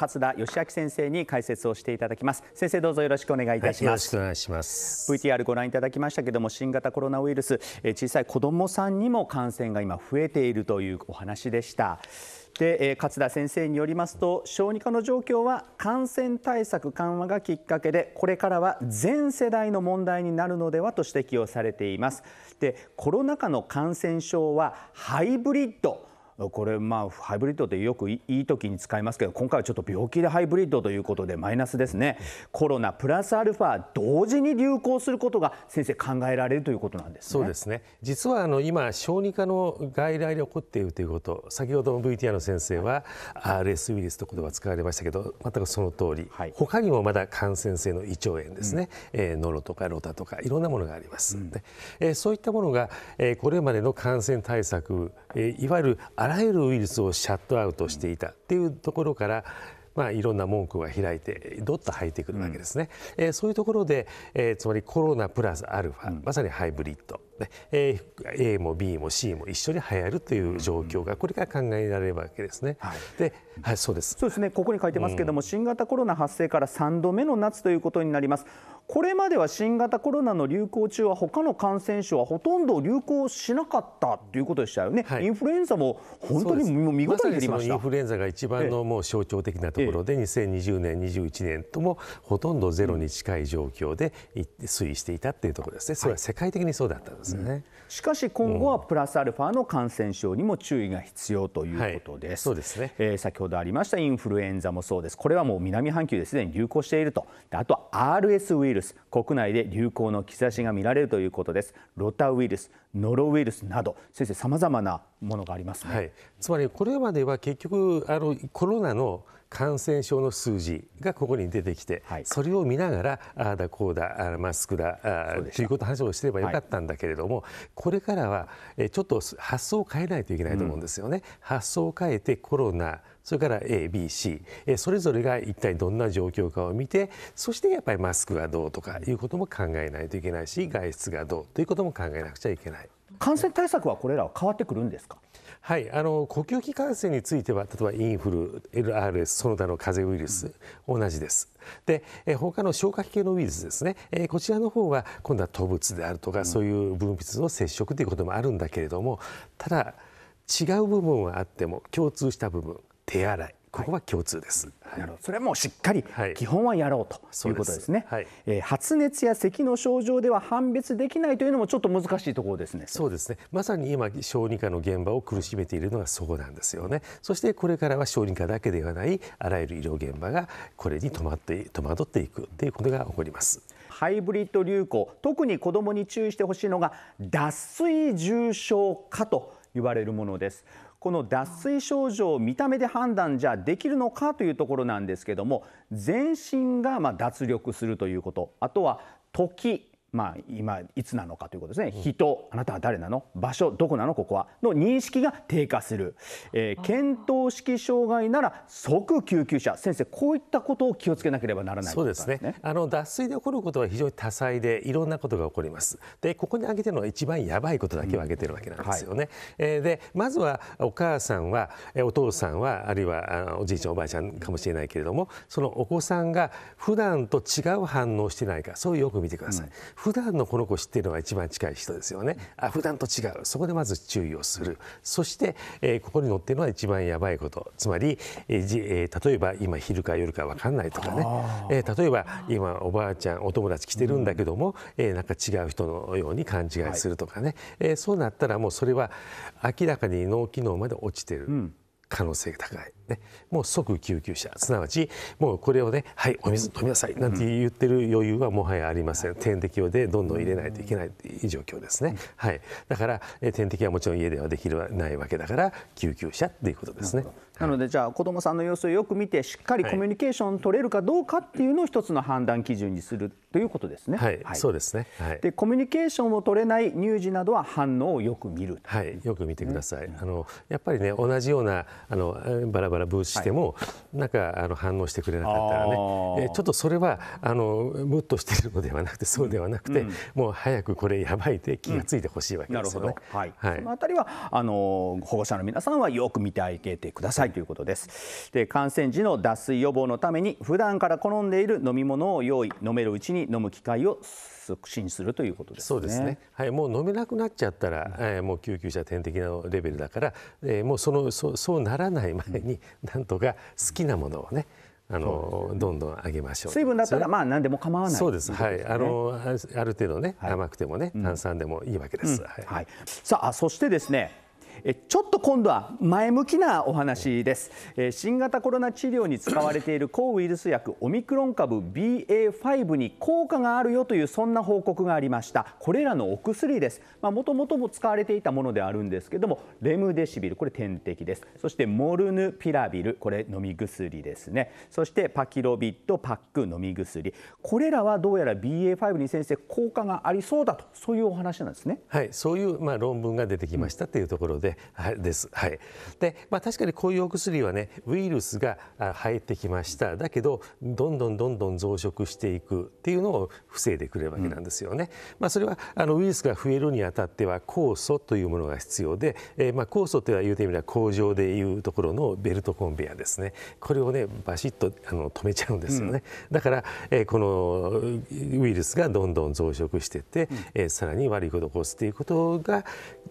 勝田義明先生に解説をしていただきます先生どうぞよろしくお願いいたします、はい、よろしくお願いします VTR ご覧いただきましたけれども新型コロナウイルス小さい子どもさんにも感染が今増えているというお話でしたで勝田先生によりますと小児科の状況は感染対策緩和がきっかけでこれからは全世代の問題になるのではと指摘をされていますでコロナ禍の感染症はハイブリッドこれまあハイブリッドってよくいい時に使いますけど今回はちょっと病気でハイブリッドということでマイナスですねコロナプラスアルファ同時に流行することが先生考えられるということなんですねそうですね実はあの今小児科の外来で起こっているということ先ほども VTR の先生は RS ウイルスという言葉使われましたけど全くその通り、はい、他にもまだ感染性の胃腸炎ですね、うん、えー、ノロとかロタとかいろんなものがあります、うん、でえー、そういったものが、えー、これまでの感染対策、えー、いわゆるあらゆるウイルスをシャットアウトしていたっていうところから、まあ、いろんな門戸が開いてどっと入ってくるわけですね、うん、えー、そういうところで、えー、つまりコロナプラスアルファ、まさにハイブリッドえー、A も B も C も一緒に流行るという状況がこれから考えられるわけですね。はい、で、はい、そうですそうですねここに書いてますけれども、うん、新型コロナ発生から3度目の夏ということになります。これまでは新型コロナの流行中は他の感染症はほとんど流行しなかったということでしたよね、はい、インフルエンザも本当に見事に減りました、ま、インフルエンザが一番のもう象徴的なところで、ええ、2020年、21年ともほとんどゼロに近い状況で推移していたというところですね、それは世界的にそうだったんです。ですね、うん、しかし今後はプラスアルファの感染症にも注意が必要ということです、はい、そうですね、えー、先ほどありましたインフルエンザもそうですこれはもう南半球ですでに流行しているとあとは RS ウイルス国内で流行の兆しが見られるということですロタウイルスノロウイルスなど先生さまざまなものがあります、ねはい、つまりこれまでは結局あのコロナの感染症の数字がここに出てきて、はい、それを見ながらああだこうだあマスクだあということ話をしてればよかったんだけれども、はい、これからはちょっと発想を変えないといけないと思うんですよね。うん、発想を変えてコロナそれから A、B、C、それぞれが一体どんな状況かを見て、そしてやっぱりマスクがどうとかいうことも考えないといけないし、外出がどうということも考えなくちゃいけない。感染対策はこれらは変わってくるんですかはい、あの呼吸器感染については例えばインフル、LRS、その他の風邪ウイルス、うん、同じです。で、え他の消化器系のウイルスですね、えこちらの方は今度は吐物であるとか、うん、そういう分泌の接触ということもあるんだけれどもただ違う部分はあっても共通した部分手洗いここは共通です、はい、なるほどそれはもうしっかり基本はやろうということですね、はい、えー、発熱や咳の症状では判別できないというのもちょっと難しいところですねそうですねまさに今小児科の現場を苦しめているのがそうなんですよねそしてこれからは小児科だけではないあらゆる医療現場がこれに戸まって戸惑っていくということが起こりますハイブリッド流行特に子どもに注意してほしいのが脱水重症化と言われるものですこの脱水症状を見た目で判断じゃできるのかというところなんですけども全身がま脱力するということあとは時まあ、今、いつなのかということですね、うん、人、あなたは誰なの、場所、どこなの、ここは、の認識が低下する、えー、検討式障害なら即救急車、先生、こういったことを気をつけなければならない、ね、そうですねあの、脱水で起こることは非常に多彩で、いろんなことが起こります、でここに挙げてるのは、一番やばいことだけを挙げてるわけなんですよね。うんはい、えー、でまずはお母さんは、お父さんは、あるいはあおじいちゃん、おばあちゃんかもしれないけれども、そのお子さんが普段と違う反応してないか、そういうよく見てください。うん普段のこの子知っているのが一番近い人ですよね。あ、普段と違う。そこでまず注意をする。そして、えー、ここに載っているのは一番やばいこと。つまり、えー、例えば今昼か夜か分かんないとかね。えー、例えば今おばあちゃん、お友達来てるんだけども、うん、えー、なんか違う人のように勘違いするとかね。はい、えー、そうなったらもうそれは明らかに脳機能まで落ちてる可能性が高い。うんね、もう即救急車、すなわち、もうこれをね、はい、お水飲みなさいなんて言ってる余裕はもはやありません。点滴をでどんどん入れないといけないい状況ですね。はい。だから、点滴はもちろん家ではできないわけだから、救急車っていうことですね。なので、じゃあ、子どもさんの様子をよく見て、しっかりコミュニケーション取れるかどうかっていうのを一つの判断基準にするということですね。はい、はい、そうですね。はい、で、コミュニケーションを取れない乳児などは反応をよく見る、はい、よく見てください。あの、やっぱりね、同じような、あの、バラバラブースしても、はい、なんかあの反応してくれなかったらね、えちょっとそれはあのムッとしてるのではなくてそうではなくて、うん、もう早くこれやばいって気が付いてほしいわけですよね。はい、はい、そのあたりはあの保護者の皆さんはよく見てあげてくださいということです。で感染時の脱水予防のために普段から好んでいる飲み物を用意飲めるうちに飲む機会を促進するということですね。そうですね。はい、もう飲めなくなっちゃったら、えー、もう救急車点滴のレベルだから、えー、もうそのそそうならない前に、なんとか好きなものをね、あの、ね、どんどんあげましょう。水分だったらまあ何でも構わない、そうです。はい。あのある程度ね、はい、甘くてもね、炭酸でもいいわけです。うん、はい、はい。さあそしてですね。ちょっと今度は前向きなお話です。新型コロナ治療に使われている抗ウイルス薬、オミクロン株 BA.5 に効果があるよという、そんな報告がありました。これらのお薬です。まともとも使われていたものであるんですけども、レムデシビル、これ点滴です。そしてモルヌピラビル、これ飲み薬ですね。そしてパキロビッド、パック飲み薬。これらはどうやら BA.5 に先生、効果がありそうだと、そういうお話なんですね。はい、そういうまあ論文が出てきましたというところで、で、はい、です。はい。で、まあ確かにこういうお薬はね、ウイルスが生えてきました。だけど、どんどんどんどん増殖していくっていうのを防いでくれるわけなんですよね。うん、まあそれは、あの、ウイルスが増えるにあたっては、酵素というものが必要で、えー、まあ酵素というのは言うてみれば工場でいうところのベルトコンベヤですね。これをね、バシッとあの止めちゃうんですよね。うん、だから、えー、このウイルスがどんどん増殖してて、うん、えー、さらに悪いことを起こすっていうことが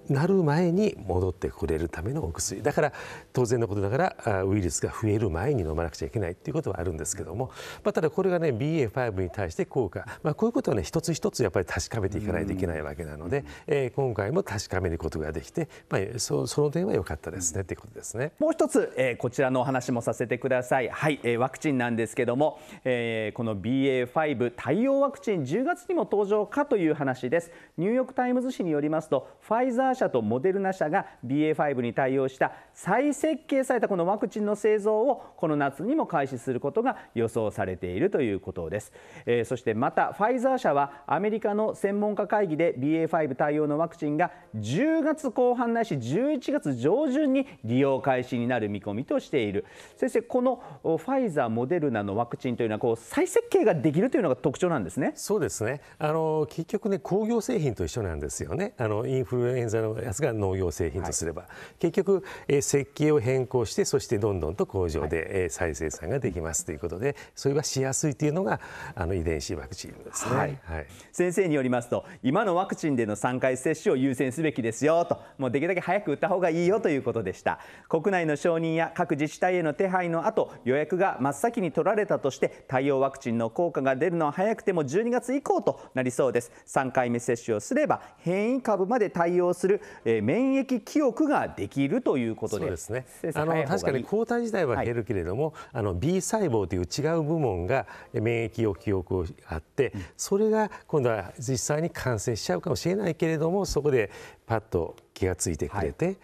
なる前に戻戻ってくれるためのお薬だから当然のことながらウイルスが増える前に飲まなくちゃいけないっていうことはあるんですけども、まあ、ただこれがね BA.5 に対して効果、まあ、こういうことはね一つ一つやっぱり確かめていかないといけないわけなので、えー、今回も確かめることができて、まあ、そその点は良かったですね、ということですね。もう一つ、えー、こちらのお話もさせてください。はい、えー、ワクチンなんですけども、えー、この BA.5 対応ワクチン10月にも登場かという話です。ニューヨークタイムズ紙によりますとファイザー社とモデルナ社が BA.5 に対応した再設計されたこのワクチンの製造をこの夏にも開始することが予想されているということです、えー、そしてまたファイザー社はアメリカの専門家会議で BA.5 対応のワクチンが10月後半ないし11月上旬に利用開始になる見込みとしている先生このファイザーモデルナのワクチンというのはこう再設計ができるというのが特徴なんですねそうですねあの結局ね工業製品と一緒なんですよねあのインフルエンザのやつが農業製品とすれば、はい、結局、え設計を変更してそしてどんどんと工場で、え再生産ができますということでそれはしやすいというのがあの遺伝子ワクチンですね、はい、はい、先生によりますと今のワクチンでの3回接種を優先すべきですよともうできるだけ早く打った方がいいよということでした国内の承認や各自治体への手配の後予約が真っ先に取られたとして対応ワクチンの効果が出るのは早くても12月以降となりそうです3回目接種をすれば変異株まで対応する、え免疫機記憶ができるということでそうですねあの確かに抗体自体は減るけれども、はい、あの B 細胞という違う部門が免疫を記憶をあって、うん、それが今度は実際に感染しちゃうかもしれないけれどもそこでパッと気が付いてくれて、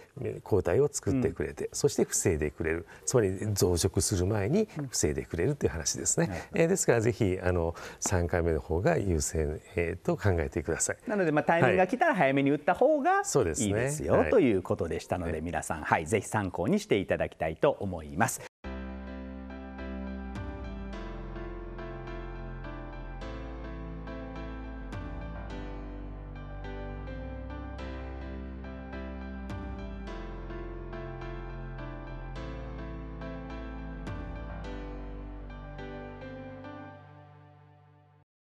抗体を作ってくれて、そして防いでくれるつまり増殖する前に防いでくれるという話ですね、えですからぜひあの3回目の方が優先、えー、と考えてくださいなので、まあ、タイミングが来たら早めに打った方がいいですよ、ということでしたので、皆さん、はい、ぜひ参考にしていただきたいと思います。